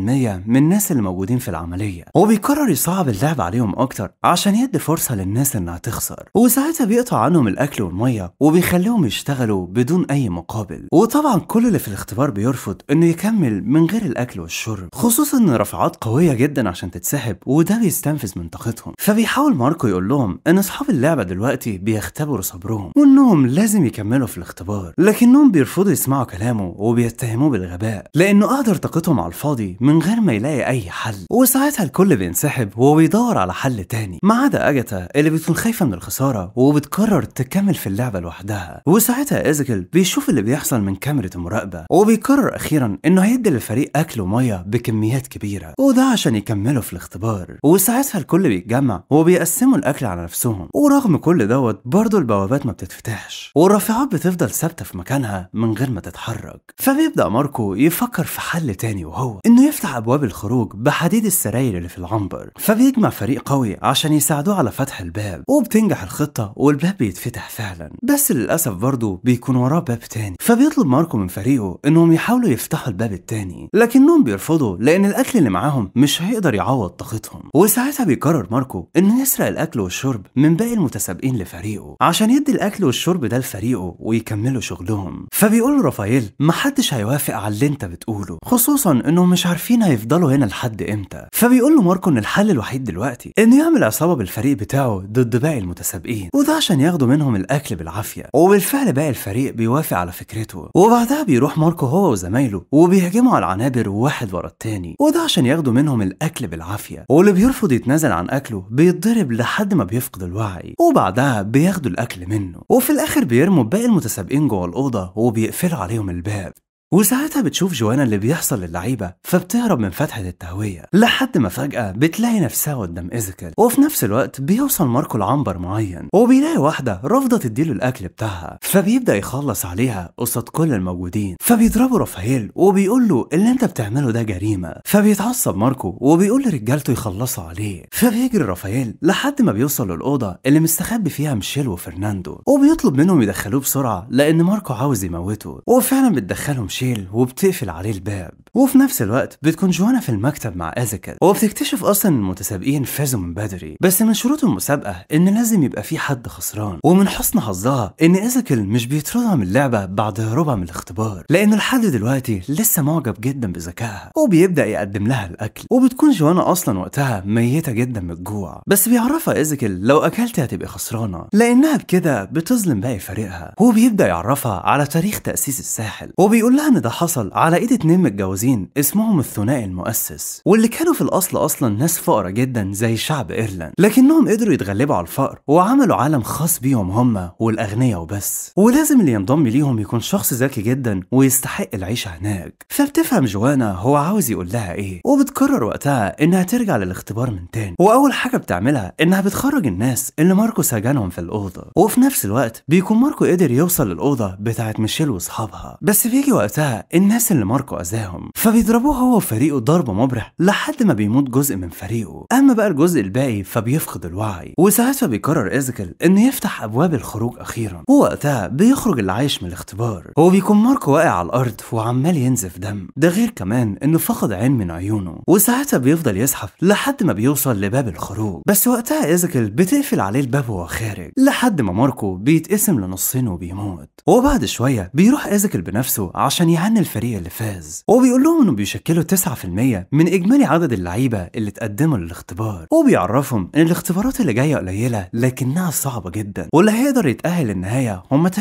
من الناس اللي موجودين في العمليه وبيقرر يصعب اللعب عليهم اكتر عشان يدي فرصه للناس انها تخسر وساعتها بيقطع عنهم الاكل والميه وبيخليهم يشتغلوا بدون اي مقابل وطبعا كل اللي في الاختبار بيرفض انه يكمل من غير الاكل والشرب خصوصا ان رفعات قويه جدا عشان تتسحب وده بيستنفذ من طاقتهم فبيحاول ماركو يقول لهم ان اصحاب اللعبه دلوقتي بيختبروا صبرهم وانهم لازم يكملوا في الاختبار لكنهم بيرفضوا يسمعوا كلامه وبيتهموه بالغباء لانه اهدر طاقتهم على الفاضي من غير ما يلاقي اي حل وساعتها الكل بينسحب وبيدور على حل تاني ما عدا اجاتا اللي بتكون خايفه من الخساره وبتقرر تكمل في اللعبه لوحدها وساعتها ايزيكل بيشوف اللي بيحصل من كاميرا المراقبه وبيقرر اخيرا انه هيدي للفريق اكل وميه بكميات كبيره وده عشان يكملوا في الاختبار وساعتها الكل بيتجمع وبيقسم بيقسموا الاكل على نفسهم ورغم كل دوت برضه البوابات ما بتتفتحش والرافعات بتفضل ثابته في مكانها من غير ما تتحرك فبيبدا ماركو يفكر في حل تاني وهو انه يفتح ابواب الخروج بحديد السراير اللي في العنبر فبيجمع فريق قوي عشان يساعدوه على فتح الباب وبتنجح الخطه والباب بيتفتح فعلا بس للاسف برضه بيكون وراه باب تاني فبيطلب ماركو من فريقه انهم يحاولوا يفتحوا الباب التاني لكنهم بيرفضوا لان الاكل اللي معاهم مش هيقدر يعوض طاقتهم وساعتها بيقرر ماركو انه يسرق الاكل والشرب من باقي المتسابقين لفريقه عشان يدي الاكل والشرب ده لفريقه ويكملوا شغلهم فبيقول رافائيل محدش هيوافق على اللي انت بتقوله خصوصا انهم مش عارفين هيفضلوا هنا لحد امتى فبيقول له ماركو ان الحل الوحيد دلوقتي انه يعمل عصابه بالفريق بتاعه ضد باقي المتسابقين وده عشان ياخدوا منهم الاكل بالعافيه وبالفعل باقي الفريق بيوافق على فكرته وبعدها بيروح ماركو هو وزمايله وبيهاجموا على العنابر واحد ورا التاني وده عشان ياخدوا منهم الاكل بالعافيه واللي بيرفض يتنازل عن اكله بيتضرب لحد ما بيفقدوا الوعي وبعدها بياخدوا الاكل منه وفي الاخر بيرموا باقي المتسابقين جوه الاوضه وبيقفلوا عليهم الباب وساعتها بتشوف جوانا اللي بيحصل للعيبة فبتهرب من فتحة التهوية لحد ما فجأة بتلاقي نفسها قدام إيزيكل وفي نفس الوقت بيوصل ماركو لعنبر معين وبيلاقي واحدة رافضة تديله الأكل بتاعها فبيبدأ يخلص عليها قصاد كل الموجودين فبيضربه رافائيل وبيقول له اللي أنت بتعمله ده جريمة فبيتعصب ماركو وبيقول لرجالته يخلصوا عليه فبيجري رافائيل لحد ما بيوصل للأوضة اللي مستخبي فيها ميشيل وفرناندو وبيطلب منهم يدخلوه بسرعة لأن ماركو عاوز يموته وفعلا بتدخلهم ميشيل وبتقفل عليه الباب وفي نفس الوقت بتكون جوانا في المكتب مع ايزاكل وبتكتشف اصلا المتسابقين فازوا من بدري بس من شروط المسابقه ان لازم يبقى في حد خسران ومن حسن حظها ان ايزاكل مش بيطردها من اللعبه بعد هروبها من الاختبار لانه لحد دلوقتي لسه معجب جدا بذكائها وبيبدا يقدم لها الاكل وبتكون جوانا اصلا وقتها ميته جدا من الجوع بس بيعرفها ايزاكل لو اكلتها هتبقي خسرانه لانها بكده بتظلم باقي فريقها وبيبدا يعرفها على تاريخ تاسيس الساحل وبيقول لها الرهن ده حصل على ايد اتنين متجوزين اسمهم الثنائي المؤسس واللي كانوا في الاصل اصلا ناس فقرة جدا زي شعب ايرلند لكنهم قدروا يتغلبوا على الفقر وعملوا عالم خاص بيهم هم والاغنياء وبس ولازم اللي ينضم ليهم يكون شخص ذكي جدا ويستحق العيشة هناك فبتفهم جوانا هو عاوز يقول لها ايه وبتقرر وقتها انها ترجع للاختبار من تاني واول حاجة بتعملها انها بتخرج الناس اللي ماركو سجنهم في الاوضة وفي نفس الوقت بيكون ماركو قدر يوصل للاوضة بتاعت ميشيل واصحابها بس بيجي وقت وقتها الناس اللي ماركو أذاهم فبيضربوه هو وفريقه ضرب مبرح لحد ما بيموت جزء من فريقه اما بقى الجزء الباقي فبيفقد الوعي وساعتها بيقرر ايزكل انه يفتح ابواب الخروج اخيرا ووقتها بيخرج اللي عايش من الاختبار هو بيكون ماركو واقع على الارض وعمال ينزف دم ده غير كمان انه فقد عين من عيونه وساعتها بيفضل يزحف لحد ما بيوصل لباب الخروج بس وقتها ايزكل بتقفل عليه الباب وهو خارج لحد ما ماركو بيتقسم لنصين وبيموت وبعد شويه بيروح ايزكل بنفسه عشان يعني الفريق اللي فاز وبيقول لهم انه بيشكلوا 9% من إجمالي عدد اللعيبة اللي تقدموا للاختبار وبيعرفهم إن الاختبارات اللي جاية قليلة لكنها صعبة جدا واللي هيقدر يتأهل النهاية هم 3%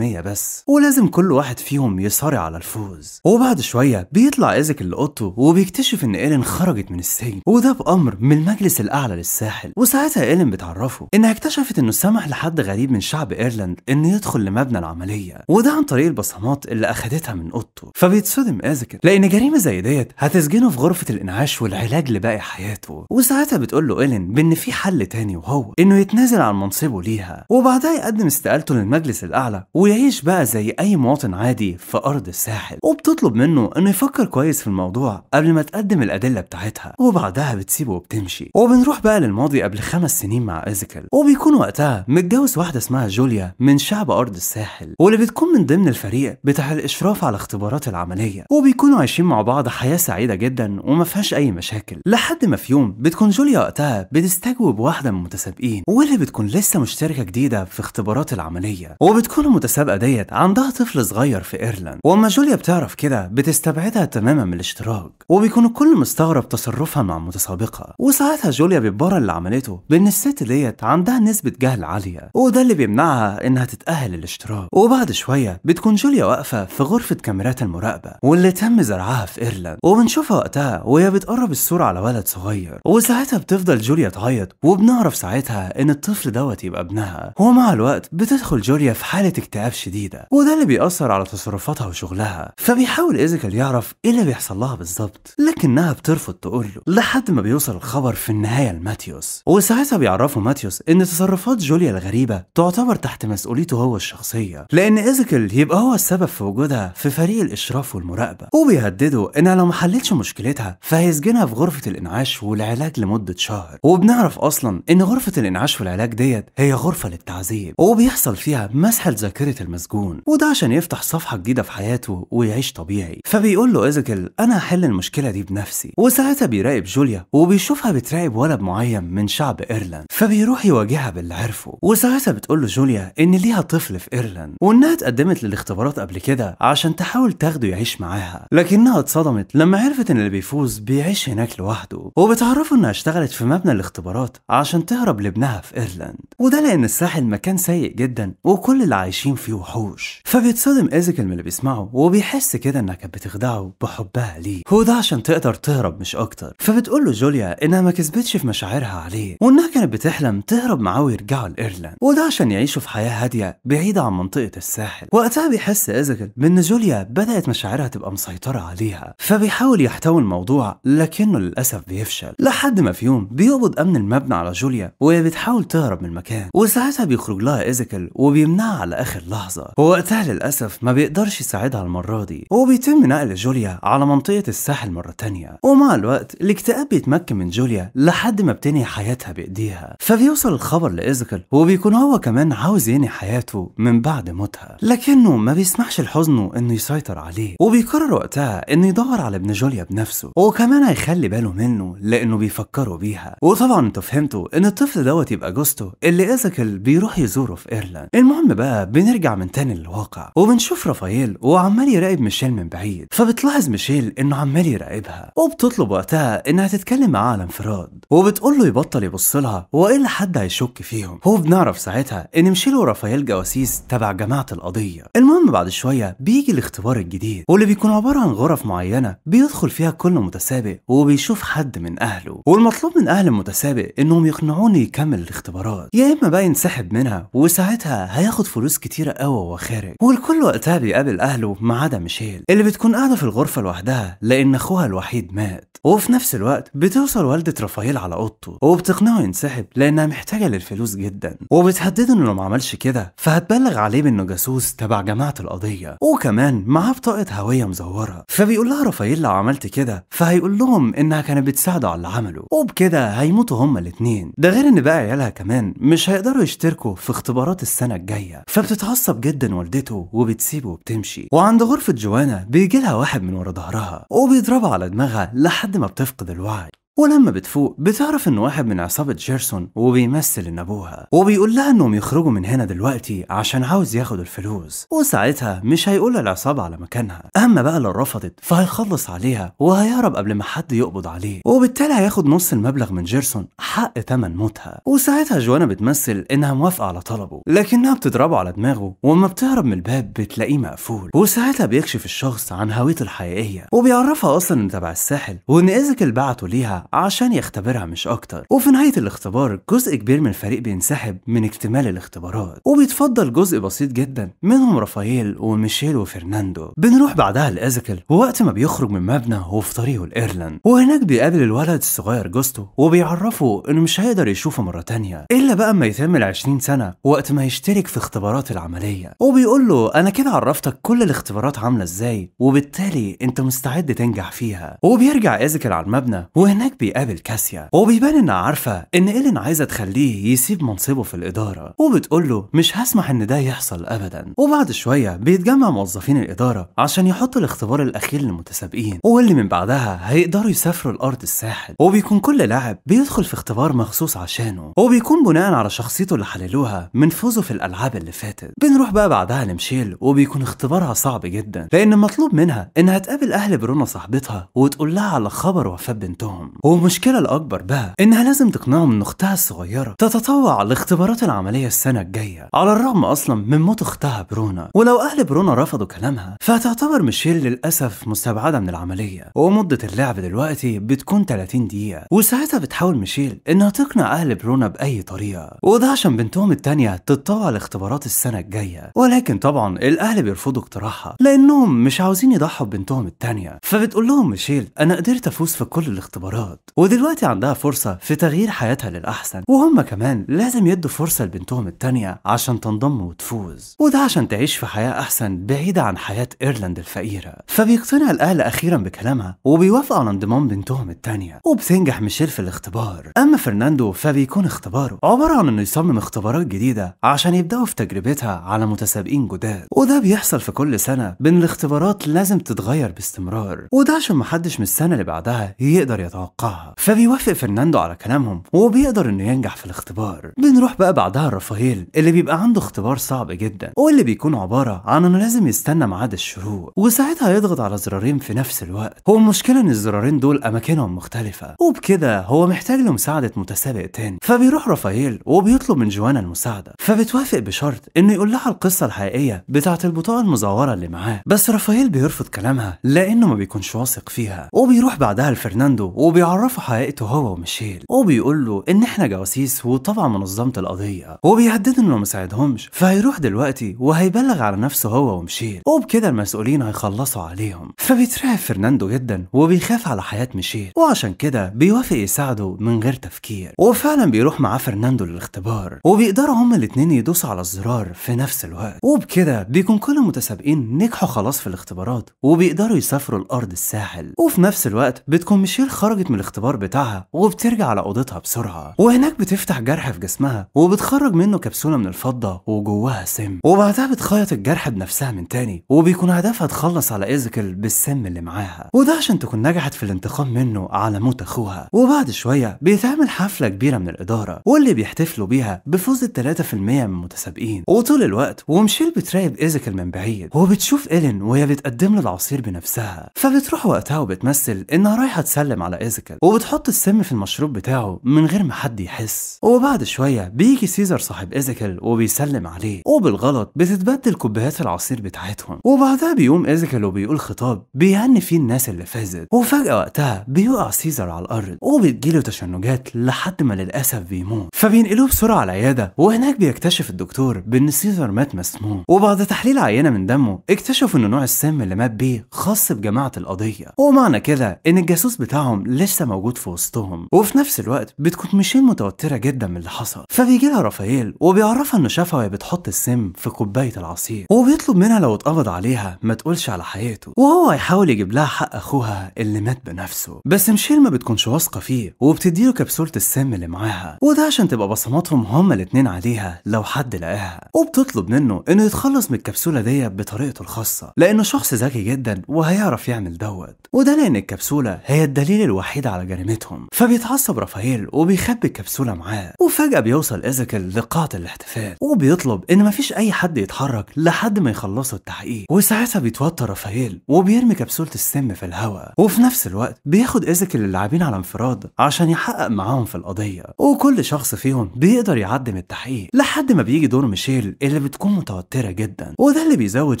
بس ولازم كل واحد فيهم يصارع على الفوز وبعد شوية بيطلع إيزك اللي قطه وبيكتشف إن إيلين خرجت من السجن وده بأمر من المجلس الأعلى للساحل وساعتها إيلين بتعرفه إنها اكتشفت إنه سمح لحد غريب من شعب إيرلاند إنه يدخل لمبنى العملية وده عن طريق البصمات اللي أخدتها من قطه فبيتصدم إيزك لأن جريمة زي ديت هتسجنه في غرفة الإنعاش والعلاج لباقي حياته وساعتها بتقول له إيلين بإن في حل تاني وهو إنه يتنازل عن منصبه ليها وبعدها يقدم استقالته للمجلس الأعلى ويعيش بقى زي أي مواطن عادي في أرض الساحل وبتطلب منه إنه يفكر كويس في الموضوع قبل ما تقدم الأدلة بتاعتها وبعدها بتسيبه وبتمشي وبنروح بقى للماضي قبل خمس سنين مع إيزيكل وبيكون وقتها متجوز واحدة اسمها جوليا من شعب أرض الساحل واللي بتكون من ضمن الفريق بتاع الإشراف على اختبارات العملية وبيكونوا عايشين عايشين مع بعض حياه سعيده جدا وما فيهاش اي مشاكل لحد ما في يوم بتكون جوليا وقتها بتستجوب واحده من المتسابقين واللي بتكون لسه مشتركه جديده في اختبارات العمليه وبتكون المتسابقه ديت عندها طفل صغير في ايرلاند واما جوليا بتعرف كده بتستبعدها تماما من الاشتراك وبيكون الكل مستغرب تصرفها مع المتسابقه وساعتها جوليا بتبرر اللي عملته بان الست ديت عندها نسبه جهل عاليه وده اللي بيمنعها انها تتاهل للاشتراك وبعد شويه بتكون جوليا واقفه في غرفه كاميرات المراقبه واللي تم زرعها معاها في ايرلاند وبنشوفها وقتها وهي بتقرب الصورة على ولد صغير وساعتها بتفضل جوليا تعيط وبنعرف ساعتها ان الطفل دوت يبقى ابنها ومع الوقت بتدخل جوليا في حالة اكتئاب شديدة وده اللي بيأثر على تصرفاتها وشغلها فبيحاول ايزيكال يعرف ايه اللي بيحصل لها بالظبط لكنها بترفض تقول له لحد ما بيوصل الخبر في النهاية لماتيوس وساعتها بيعرفه ماتيوس ان تصرفات جوليا الغريبة تعتبر تحت مسؤوليته هو الشخصية لان ايزيكال يبقى هو السبب في وجودها في فريق الاشراف والمراقبة وبيهدد بيهددوا انها لو ما حلتش مشكلتها فهيسجنها في غرفه الانعاش والعلاج لمده شهر وبنعرف اصلا ان غرفه الانعاش والعلاج ديت هي غرفه للتعذيب وبيحصل فيها مسح لذاكره المسجون وده عشان يفتح صفحه جديده في حياته ويعيش طبيعي فبيقول له ايزيكل انا هحل المشكله دي بنفسي وساعتها بيراقب جوليا وبيشوفها بتراقب ولد معين من شعب ايرلاند فبيروح يواجهها باللي عرفه وساعتها بتقول له جوليا ان ليها طفل في ايرلاند وانها اتقدمت للاختبارات قبل كده عشان تحاول تاخده يعيش معاها لكنها منها اتصدمت لما عرفت ان اللي بيفوز بيعيش هناك لوحده وبتعرفه انها اشتغلت في مبنى الاختبارات عشان تهرب لابنها في ايرلاند وده لان الساحل مكان سيء جدا وكل اللي عايشين فيه وحوش فبيتصدم ايزيكل من اللي بيسمعه وبيحس كده انها كانت بتخدعه بحبها ليه وده عشان تقدر تهرب مش اكتر فبتقول له جوليا انها ما كسبتش في مشاعرها عليه وانها كانت بتحلم تهرب معاه ويرجعوا لايرلاند وده عشان يعيشوا في حياه هاديه بعيده عن منطقه الساحل وقتها بيحس ايزيكل بان جوليا بدات مشاعرها تبقى مسيطره عليه يأذيها فبيحاول يحتوي الموضوع لكنه للأسف بيفشل لحد ما في يوم بيقبض أمن المبنى على جوليا وهي بتحاول تهرب من المكان وساعتها بيخرج لها إيزيكل وبيمنعها على آخر لحظة ووقتها للأسف ما بيقدرش يساعدها المرة دي وبيتم نقل جوليا على منطقة الساحل مرة تانية ومع الوقت الاكتئاب بيتمكن من جوليا لحد ما بتنهي حياتها بإيديها فبيوصل الخبر لإيزيكل وبيكون هو كمان عاوز ينهي حياته من بعد موتها لكنه ما بيسمحش لحزنه إنه يسيطر عليه وبيقرر وقتها انه يدور على ابن جوليا بنفسه وكمان هيخلي باله منه لانه بيفكروا بيها وطبعا انتوا فهمتوا ان الطفل دوت يبقى جوستو اللي ايزاكل بيروح يزوره في ايرلاند المهم بقى بنرجع من تاني للواقع وبنشوف رافائيل وعمال يراقب ميشيل من بعيد فبتلاحظ ميشيل انه عمال يراقبها وبتطلب وقتها انها تتكلم معاه على انفراد وبتقول له يبطل يبص لها والا حد هيشك فيهم هو بنعرف ساعتها ان ميشيل ورافائيل جواسيس تبع جماعه القضيه المهم بعد شويه بيجي الاختبار الجديد واللي بيكون عباره عن غرف معينه بيدخل فيها كل متسابق وبيشوف حد من اهله والمطلوب من اهل المتسابق انهم يقنعونه يكمل الاختبارات يا اما بقى ينسحب منها وساعتها هياخد فلوس كتيره قوي وهو خارج والكل وقتها بيقابل اهله ما عدا ميشيل اللي بتكون قاعده في الغرفه لوحدها لان اخوها الوحيد مات وفي نفس الوقت بتوصل والده رافائيل على اوضته وبتقنعه ينسحب لانها محتاجه للفلوس جدا وبتهدده انه لو ما عملش كده فهتبلغ عليه بانه جاسوس تبع جماعه القضيه وكمان معاه بطاقه هويه مزوره فبي فبيقول لها رافائيل لو عملت كده فهيقول لهم انها كانت بتساعده على اللي عمله وبكده هيموتوا هما الاتنين ده غير ان بقى عيالها كمان مش هيقدروا يشتركوا في اختبارات السنه الجايه فبتتعصب جدا والدته وبتسيبه وبتمشي وعند غرفه جوانا بيجي لها واحد من ورا ظهرها وبيضربها على دماغها لحد ما بتفقد الوعي ولما بتفوق بتعرف ان واحد من عصابة جيرسون وبيمثل ان ابوها وبيقول لها انهم يخرجوا من هنا دلوقتي عشان عاوز ياخد الفلوس وساعتها مش هيقول للعصابة على مكانها اما بقى لو رفضت فهيخلص عليها وهيهرب قبل ما حد يقبض عليه وبالتالي هياخد نص المبلغ من جيرسون حق تمن موتها وساعتها جوانا بتمثل انها موافقة على طلبه لكنها بتضربه على دماغه وما بتهرب من الباب بتلاقيه مقفول وساعتها بيكشف الشخص عن هويته الحقيقية وبيعرفها اصلا ان تبع الساحل وان ايزكل بعته ليها عشان يختبرها مش أكتر وفي نهاية الاختبار جزء كبير من الفريق بينسحب من اكتمال الاختبارات وبيتفضل جزء بسيط جدا منهم رافائيل وميشيل وفرناندو بنروح بعدها لإزكل ووقت ما بيخرج من مبنى هو في طريقه لإيرلاند وهناك بيقابل الولد الصغير جوستو وبيعرفه إنه مش هيقدر يشوفه مرة تانية إلا بقى أما يتم ال 20 سنة وقت ما يشترك في اختبارات العملية وبيقول له أنا كده عرفتك كل الاختبارات عاملة إزاي وبالتالي أنت مستعد تنجح فيها وبيرجع إزكل على المبنى وهناك هناك بيقابل كاسيا وبيبان انها عارفه ان ايلين عايزه تخليه يسيب منصبه في الاداره وبتقول له مش هسمح ان ده يحصل ابدا وبعد شويه بيتجمع موظفين الاداره عشان يحطوا الاختبار الاخير للمتسابقين واللي من بعدها هيقدروا يسافروا الارض الساحل وبيكون كل لاعب بيدخل في اختبار مخصوص عشانه وبيكون بناء على شخصيته اللي حللوها من فوزه في الالعاب اللي فاتت بنروح بقى بعدها لمشيل وبيكون اختبارها صعب جدا لان مطلوب منها انها تقابل اهل برونا صاحبتها وتقول لها على خبر وفاة بنتهم والمشكلة الأكبر بقى إنها لازم تقنعهم إن أختها الصغيرة تتطوع لاختبارات العملية السنة الجاية على الرغم أصلا من موت أختها برونا ولو أهل برونا رفضوا كلامها فتعتبر ميشيل للأسف مستبعدة من العملية ومدة اللعب دلوقتي بتكون 30 دقيقة وساعتها بتحاول ميشيل إنها تقنع أهل برونا بأي طريقة وده عشان بنتهم التانية تتطوع لاختبارات السنة الجاية ولكن طبعا الأهل بيرفضوا اقتراحها لأنهم مش عاوزين يضحوا ببنتهم التانية فبتقول لهم ميشيل أنا قدرت أفوز في كل الاختبارات الاقتصاد ودلوقتي عندها فرصة في تغيير حياتها للأحسن وهم كمان لازم يدوا فرصة لبنتهم التانية عشان تنضم وتفوز وده عشان تعيش في حياة أحسن بعيدة عن حياة إيرلاند الفقيرة فبيقتنع الأهل أخيرا بكلامها وبيوافقوا على انضمام بنتهم التانية وبتنجح ميشيل في الاختبار أما فرناندو فبيكون اختباره عبارة عن إنه يصمم اختبارات جديدة عشان يبدأوا في تجربتها على متسابقين جداد وده بيحصل في كل سنة بين الاختبارات لازم تتغير باستمرار وده عشان محدش من السنة اللي بعدها يقدر يتوقع توقعها فبيوافق فرناندو على كلامهم وبيقدر انه ينجح في الاختبار بنروح بقى بعدها رافائيل اللي بيبقى عنده اختبار صعب جدا واللي بيكون عباره عن انه لازم يستنى ميعاد الشروق وساعتها يضغط على زرارين في نفس الوقت هو المشكله ان الزرارين دول اماكنهم مختلفه وبكده هو محتاج لمساعده متسابق تاني فبيروح رافائيل وبيطلب من جوانا المساعده فبتوافق بشرط انه يقول لها القصه الحقيقيه بتاعه البطاقه المزوره اللي معاه بس رافائيل بيرفض كلامها لانه ما بيكونش واثق فيها وبيروح بعدها لفرناندو وبيعرف بيعرفه حقيقته هو وميشيل وبيقول له ان احنا جواسيس وطبعا منظمه القضيه وبيهدد انه ما ساعدهمش فهيروح دلوقتي وهيبلغ على نفسه هو وميشيل وبكده المسؤولين هيخلصوا عليهم فبيترعب فرناندو جدا وبيخاف على حياه ميشيل وعشان كده بيوافق يساعده من غير تفكير وفعلا بيروح معاه فرناندو للاختبار وبيقدروا هما الاثنين يدوسوا على الزرار في نفس الوقت وبكده بيكون كل المتسابقين نجحوا خلاص في الاختبارات وبيقدروا يسافروا الارض الساحل وفي نفس الوقت بتكون ميشيل خرجت من الاختبار بتاعها وبترجع على اوضتها بسرعه وهناك بتفتح جرح في جسمها وبتخرج منه كبسوله من الفضه وجواها سم وبعدها بتخيط الجرح بنفسها من تاني وبيكون هدفها تخلص على ايزكل بالسم اللي معاها وده عشان تكون نجحت في الانتقام منه على موت اخوها وبعد شويه بيتعمل حفله كبيره من الاداره واللي بيحتفلوا بيها بفوز ال 3% من المتسابقين وطول الوقت ومشيل بتراقب ايزكل من بعيد وبتشوف ايلين وهي بتقدم له العصير بنفسها فبتروح وقتها وبتمثل انها رايحه تسلم على ايزكل الاكل وبتحط السم في المشروب بتاعه من غير ما حد يحس وبعد شويه بيجي سيزر صاحب ايزيكل وبيسلم عليه وبالغلط بتتبدل كوبايات العصير بتاعتهم وبعدها بيقوم ايزيكل وبيقول خطاب بيهني فيه الناس اللي فازت وفجاه وقتها بيقع سيزر على الارض وبتجيله تشنجات لحد ما للاسف بيموت فبينقلوه بسرعه على العياده وهناك بيكتشف الدكتور بان سيزر مات مسموم وبعد تحليل عينه من دمه اكتشفوا ان نوع السم اللي مات بيه خاص بجماعه القضيه ومعنى كده ان الجاسوس بتاعهم لسه لسه موجود في وسطهم وفي نفس الوقت بتكون ميشيل متوتره جدا من اللي حصل فبيجي لها رافائيل وبيعرفها انه شافها وهي بتحط السم في كوبايه العصير وبيطلب منها لو اتقبض عليها ما تقولش على حياته وهو هيحاول يجيب لها حق اخوها اللي مات بنفسه بس ميشيل ما بتكونش واثقه فيه وبتديله كبسوله السم اللي معاها وده عشان تبقى بصماتهم هما الاثنين عليها لو حد لقاها وبتطلب منه انه يتخلص من الكبسوله ديت بطريقته الخاصه لانه شخص ذكي جدا وهيعرف يعمل دوت وده لان الكبسوله هي الدليل الوحيد كده على جريمتهم فبيتعصب رافائيل وبيخبي الكبسولة معاه وفجأة بيوصل ايزيكل لقاعة الاحتفال وبيطلب إن مفيش أي حد يتحرك لحد ما يخلصوا التحقيق وساعتها بيتوتر رافائيل وبيرمي كبسولة السم في الهواء وفي نفس الوقت بياخد إيزاكيل اللاعبين على انفراد عشان يحقق معاهم في القضية وكل شخص فيهم بيقدر يعدم التحقيق لحد ما بيجي دور ميشيل اللي بتكون متوترة جدا وده اللي بيزود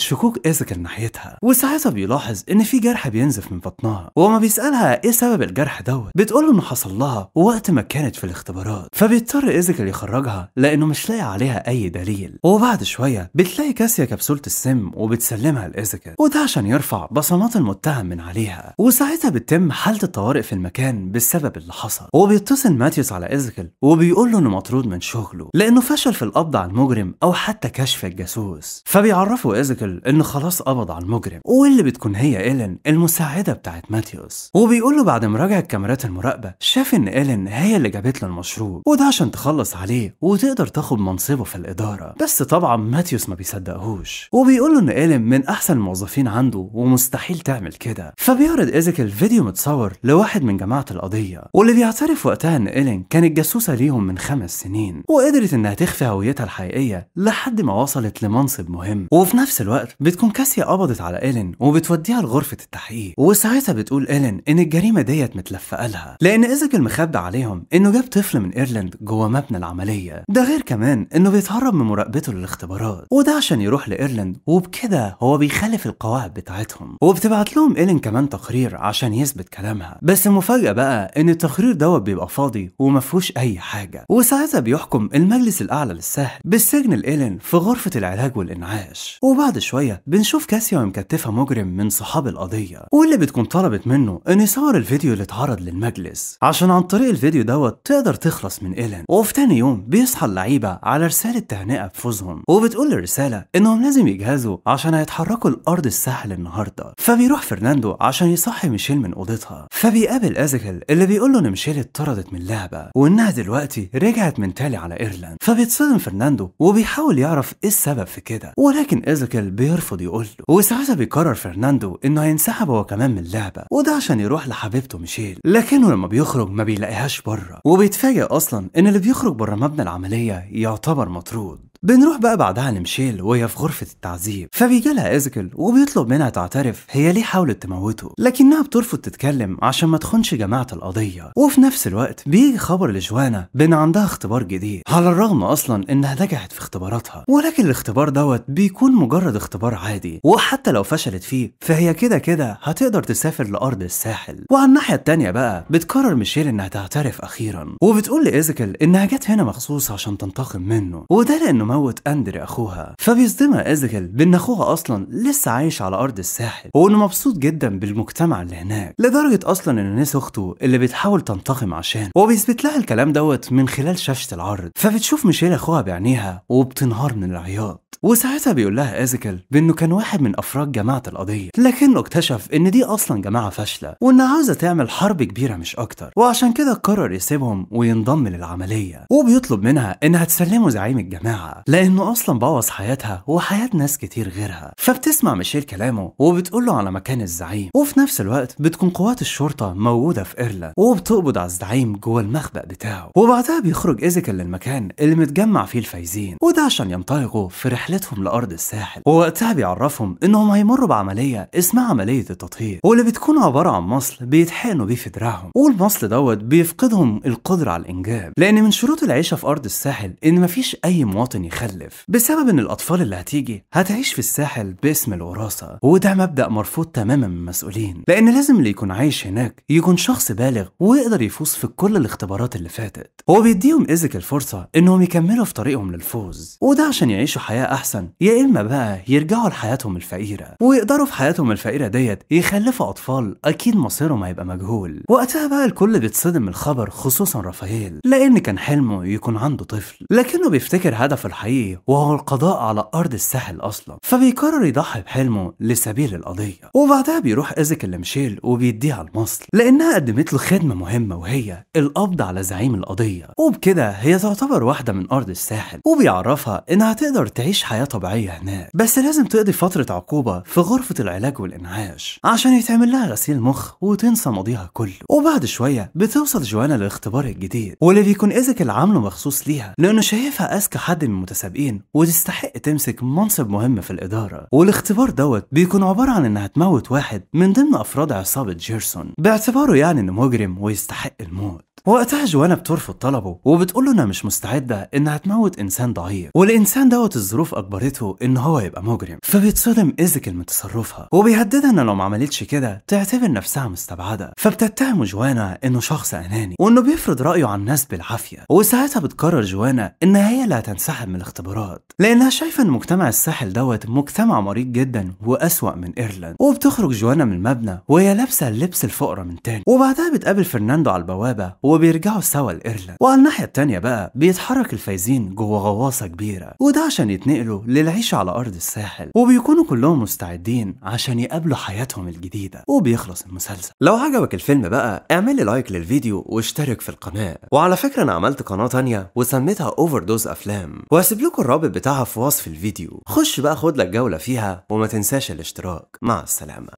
شكوك ايزيكل ناحيتها وساعتها بيلاحظ إن في جرح بينزف من بطنها وما بيسألها إيه سبب الجرح الجرح دوت بتقول له انه حصل لها وقت ما كانت في الاختبارات فبيضطر ايزيكال يخرجها لانه مش لاقي عليها اي دليل وبعد شويه بتلاقي كاسيا كبسوله السم وبتسلمها لايزيكال وده عشان يرفع بصمات المتهم من عليها وساعتها بتتم حاله الطوارئ في المكان بسبب اللي حصل وبيتصل ماتيوس على ايزيكال وبيقول له انه مطرود من شغله لانه فشل في القبض على المجرم او حتى كشف الجاسوس فبيعرفوا ايزيكال انه خلاص قبض على المجرم واللي بتكون هي ايلين المساعده بتاعت ماتيوس وبيقول له بعد مراجعه كاميرات المراقبة شاف إن إيلين هي اللي جابت له المشروب وده عشان تخلص عليه وتقدر تاخد منصبه في الإدارة بس طبعا ماتيوس ما بيصدقهوش وبيقول له إن إيلين من أحسن الموظفين عنده ومستحيل تعمل كده فبيعرض إيزيكيل فيديو متصور لواحد من جماعة القضية واللي بيعترف وقتها إن إيلين كانت جاسوسة ليهم من خمس سنين وقدرت إنها تخفي هويتها الحقيقية لحد ما وصلت لمنصب مهم وفي نفس الوقت بتكون كاسيا قبضت على إيلين وبتوديها لغرفة التحقيق وساعتها بتقول إيلين إن الجريمة ديت تلفق لها لان كان مخبي عليهم انه جاب طفل من ايرلند جوه مبنى العمليه ده غير كمان انه بيتهرب من مراقبته للاختبارات وده عشان يروح لايرلند وبكده هو بيخالف القواعد بتاعتهم وبتبعت لهم ايلين كمان تقرير عشان يثبت كلامها بس المفاجاه بقى ان التقرير دوت بيبقى فاضي ومفهوش اي حاجه وساعتها بيحكم المجلس الاعلى للسهل بالسجن لايلين في غرفه العلاج والانعاش وبعد شويه بنشوف كاسيا مكتفه مجرم من صحاب القضيه واللي بتكون طلبت منه انه يصور الفيديو اللي بيتعرض للمجلس عشان عن طريق الفيديو دوت تقدر تخلص من إيلين وفي تاني يوم بيصحى اللعيبة على رسالة تهنئة بفوزهم وبتقول الرسالة إنهم لازم يجهزوا عشان هيتحركوا لأرض الساحل النهاردة فبيروح فرناندو عشان يصحي ميشيل من أوضتها فبيقابل أزيكل اللي بيقول له إن ميشيل اتطردت من اللعبة وإنها دلوقتي رجعت من تالي على إيرلاند فبيتصدم فرناندو وبيحاول يعرف إيه السبب في كده ولكن إزيكل بيرفض يقول له وساعتها بيقرر فرناندو إنه هينسحب هو كمان من اللعبة وده عشان يروح لحبيبته ميشيل الليل لكنه لما بيخرج ما بيلاقيهاش بره وبيتفاجئ اصلا ان اللي بيخرج بره مبنى العمليه يعتبر مطرود بنروح بقى بعدها لميشيل وهي في غرفة التعذيب فبيجالها ايزيكل وبيطلب منها تعترف هي ليه حاولت تموته لكنها بترفض تتكلم عشان ما تخونش جماعة القضية وفي نفس الوقت بيجي خبر لجوانا بان عندها اختبار جديد على الرغم أصلا إنها نجحت في اختباراتها ولكن الاختبار دوت بيكون مجرد اختبار عادي وحتى لو فشلت فيه فهي كده كده هتقدر تسافر لأرض الساحل وعلى الناحية التانية بقى بتقرر ميشيل إنها تعترف أخيرا وبتقول لايزيكل إنها جت هنا مخصوص عشان تنتقم منه وده لأنه موت اندري أخوها فبيصدمها ازغل بإن أخوها أصلا لسه عايش على أرض الساحل وإنه مبسوط جدا بالمجتمع اللي هناك لدرجة أصلا إن ناس أخته اللي بتحاول تنتقم عشان وبيثبت لها الكلام دوت من خلال شاشة العرض فبتشوف ميشيل أخوها بعينيها وبتنهار من العياط وساعتها بيقول لها ايزيكال بانه كان واحد من افراد جماعه القضيه لكنه اكتشف ان دي اصلا جماعه فاشله وانها عاوزه تعمل حرب كبيره مش اكتر وعشان كده قرر يسيبهم وينضم للعمليه وبيطلب منها انها تسلمه زعيم الجماعه لانه اصلا بوظ حياتها وحياه ناس كتير غيرها فبتسمع ميشيل كلامه وبتقول له على مكان الزعيم وفي نفس الوقت بتكون قوات الشرطه موجوده في ايرلا وبتقبض على الزعيم جوه المخبأ بتاعه وبعدها بيخرج ايزيكال للمكان اللي متجمع فيه الفايزين وده عشان ينطلقوا في رحلتهم لأرض الساحل ووقتها بيعرفهم إنهم هيمروا بعملية اسمها عملية التطهير واللي بتكون عبارة عن مصل بيتحقنوا بيه في دراعهم والمصل دوت بيفقدهم القدرة على الإنجاب لأن من شروط العيشة في أرض الساحل إن مفيش أي مواطن يخلف بسبب إن الأطفال اللي هتيجي هتعيش في الساحل باسم الوراثة وده مبدأ مرفوض تماما من المسؤولين لأن لازم اللي يكون عايش هناك يكون شخص بالغ ويقدر يفوز في كل الاختبارات اللي فاتت هو بيديهم إيزك الفرصة إنهم يكملوا في طريقهم للفوز وده عشان يعيشوا حياة احسن يا اما بقى يرجعوا لحياتهم الفقيره ويقدروا في حياتهم الفقيره ديت يخلفوا اطفال اكيد مصيرهم هيبقى مجهول وقتها بقى الكل بيتصدم من الخبر خصوصا رافائيل لان كان حلمه يكون عنده طفل لكنه بيفتكر هدفه الحقيقي وهو القضاء على ارض الساحل اصلا فبيقرر يضحي بحلمه لسبيل القضيه وبعدها بيروح اللي لميشيل وبيديها لمصر لانها قدمت له خدمه مهمه وهي القبض على زعيم القضيه وبكده هي تعتبر واحده من ارض الساحل وبيعرفها انها تقدر تعيش تعيش حياة طبيعية هناك بس لازم تقضي فترة عقوبة في غرفة العلاج والإنعاش عشان يتعمل لها غسيل مخ وتنسى ماضيها كله وبعد شوية بتوصل جوانا للاختبار الجديد واللي بيكون اللي عامله مخصوص ليها لأنه شايفها أذكى حد من المتسابقين وتستحق تمسك منصب مهم في الإدارة والاختبار دوت بيكون عبارة عن إنها تموت واحد من ضمن أفراد عصابة جيرسون باعتباره يعني إنه مجرم ويستحق الموت وقتها جوانا بترفض طلبه وبتقول له انها مش مستعده انها تموت انسان ضعيف والانسان دوت الظروف اجبرته ان هو يبقى مجرم فبيتصدم ايزيكل من تصرفها وبيهددها ان لو ما عملتش كده تعتبر نفسها مستبعده فبتتهم جوانا انه شخص اناني وانه بيفرض رايه على الناس بالعافيه وساعتها بتقرر جوانا ان هي اللي هتنسحب من الاختبارات لانها شايفه ان مجتمع الساحل دوت مجتمع مريض جدا واسوا من ايرلاند وبتخرج جوانا من المبنى وهي لابسه لبس الفقراء من تاني وبعدها بتقابل فرناندو على البوابه وبيرجعوا سوا لايرلاند وعلى الناحيه التانيه بقى بيتحرك الفايزين جوه غواصه كبيره وده عشان يتنقل ينقلوا للعيش على أرض الساحل وبيكونوا كلهم مستعدين عشان يقابلوا حياتهم الجديدة وبيخلص المسلسل لو عجبك الفيلم بقى اعمل لي لايك للفيديو واشترك في القناة وعلى فكرة أنا عملت قناة تانية وسميتها أوفر دوز أفلام وهسيب لكم الرابط بتاعها في وصف الفيديو خش بقى خد لك جولة فيها وما تنساش الاشتراك مع السلامة